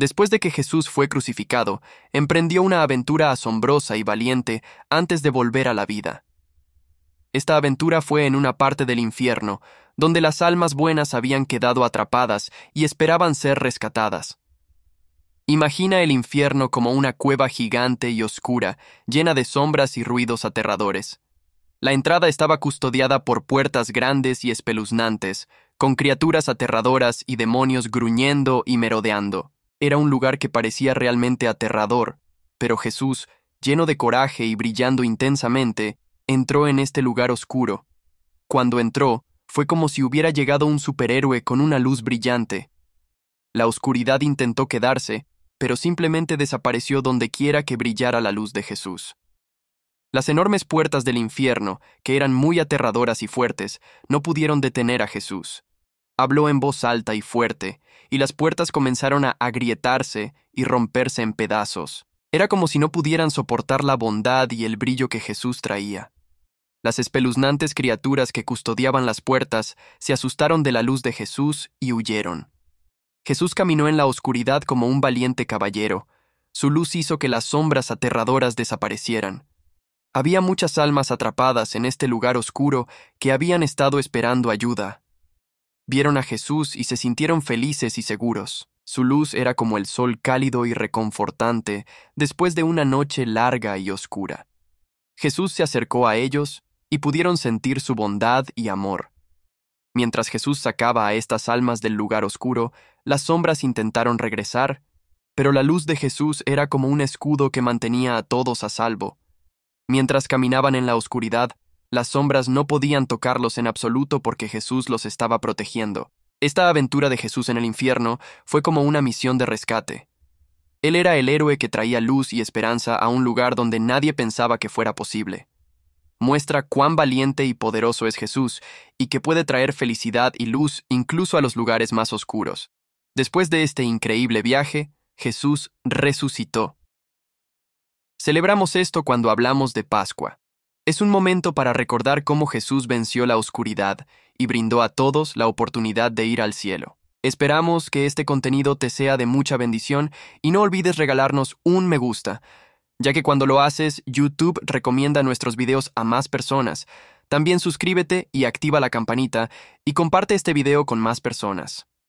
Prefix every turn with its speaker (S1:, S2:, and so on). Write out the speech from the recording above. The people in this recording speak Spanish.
S1: Después de que Jesús fue crucificado, emprendió una aventura asombrosa y valiente antes de volver a la vida. Esta aventura fue en una parte del infierno, donde las almas buenas habían quedado atrapadas y esperaban ser rescatadas. Imagina el infierno como una cueva gigante y oscura, llena de sombras y ruidos aterradores. La entrada estaba custodiada por puertas grandes y espeluznantes, con criaturas aterradoras y demonios gruñendo y merodeando. Era un lugar que parecía realmente aterrador, pero Jesús, lleno de coraje y brillando intensamente, entró en este lugar oscuro. Cuando entró, fue como si hubiera llegado un superhéroe con una luz brillante. La oscuridad intentó quedarse, pero simplemente desapareció dondequiera que brillara la luz de Jesús. Las enormes puertas del infierno, que eran muy aterradoras y fuertes, no pudieron detener a Jesús. Habló en voz alta y fuerte, y las puertas comenzaron a agrietarse y romperse en pedazos. Era como si no pudieran soportar la bondad y el brillo que Jesús traía. Las espeluznantes criaturas que custodiaban las puertas se asustaron de la luz de Jesús y huyeron. Jesús caminó en la oscuridad como un valiente caballero. Su luz hizo que las sombras aterradoras desaparecieran. Había muchas almas atrapadas en este lugar oscuro que habían estado esperando ayuda, Vieron a Jesús y se sintieron felices y seguros. Su luz era como el sol cálido y reconfortante después de una noche larga y oscura. Jesús se acercó a ellos y pudieron sentir su bondad y amor. Mientras Jesús sacaba a estas almas del lugar oscuro, las sombras intentaron regresar, pero la luz de Jesús era como un escudo que mantenía a todos a salvo. Mientras caminaban en la oscuridad, las sombras no podían tocarlos en absoluto porque Jesús los estaba protegiendo. Esta aventura de Jesús en el infierno fue como una misión de rescate. Él era el héroe que traía luz y esperanza a un lugar donde nadie pensaba que fuera posible. Muestra cuán valiente y poderoso es Jesús y que puede traer felicidad y luz incluso a los lugares más oscuros. Después de este increíble viaje, Jesús resucitó. Celebramos esto cuando hablamos de Pascua. Es un momento para recordar cómo Jesús venció la oscuridad y brindó a todos la oportunidad de ir al cielo. Esperamos que este contenido te sea de mucha bendición y no olvides regalarnos un me gusta, ya que cuando lo haces, YouTube recomienda nuestros videos a más personas. También suscríbete y activa la campanita y comparte este video con más personas.